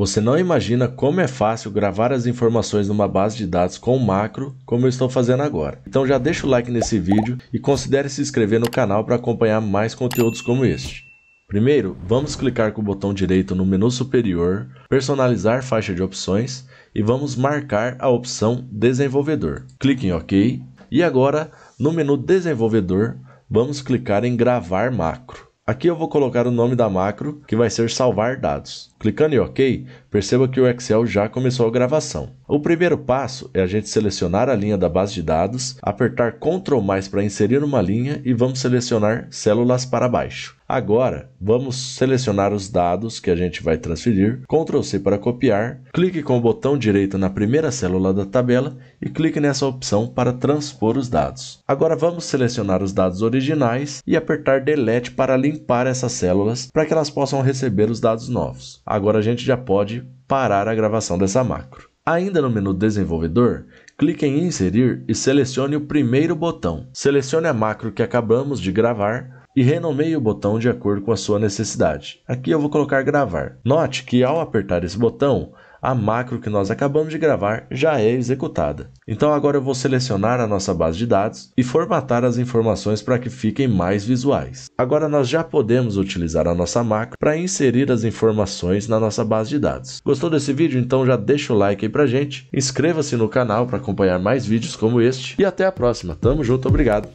Você não imagina como é fácil gravar as informações numa base de dados com macro, como eu estou fazendo agora. Então já deixa o like nesse vídeo e considere se inscrever no canal para acompanhar mais conteúdos como este. Primeiro, vamos clicar com o botão direito no menu superior, personalizar faixa de opções e vamos marcar a opção desenvolvedor. Clique em OK e agora no menu desenvolvedor vamos clicar em gravar macro. Aqui eu vou colocar o nome da macro que vai ser salvar dados. Clicando em OK, perceba que o Excel já começou a gravação. O primeiro passo é a gente selecionar a linha da base de dados, apertar Ctrl mais para inserir uma linha e vamos selecionar células para baixo. Agora, vamos selecionar os dados que a gente vai transferir, Ctrl+C para copiar, clique com o botão direito na primeira célula da tabela e clique nessa opção para transpor os dados. Agora vamos selecionar os dados originais e apertar Delete para limpar essas células para que elas possam receber os dados novos. Agora a gente já pode parar a gravação dessa macro. Ainda no menu Desenvolvedor, clique em Inserir e selecione o primeiro botão. Selecione a macro que acabamos de gravar e renomeie o botão de acordo com a sua necessidade. Aqui eu vou colocar Gravar. Note que ao apertar esse botão, a macro que nós acabamos de gravar já é executada. Então agora eu vou selecionar a nossa base de dados e formatar as informações para que fiquem mais visuais. Agora nós já podemos utilizar a nossa macro para inserir as informações na nossa base de dados. Gostou desse vídeo? Então já deixa o like aí pra gente, inscreva-se no canal para acompanhar mais vídeos como este e até a próxima. Tamo junto, obrigado!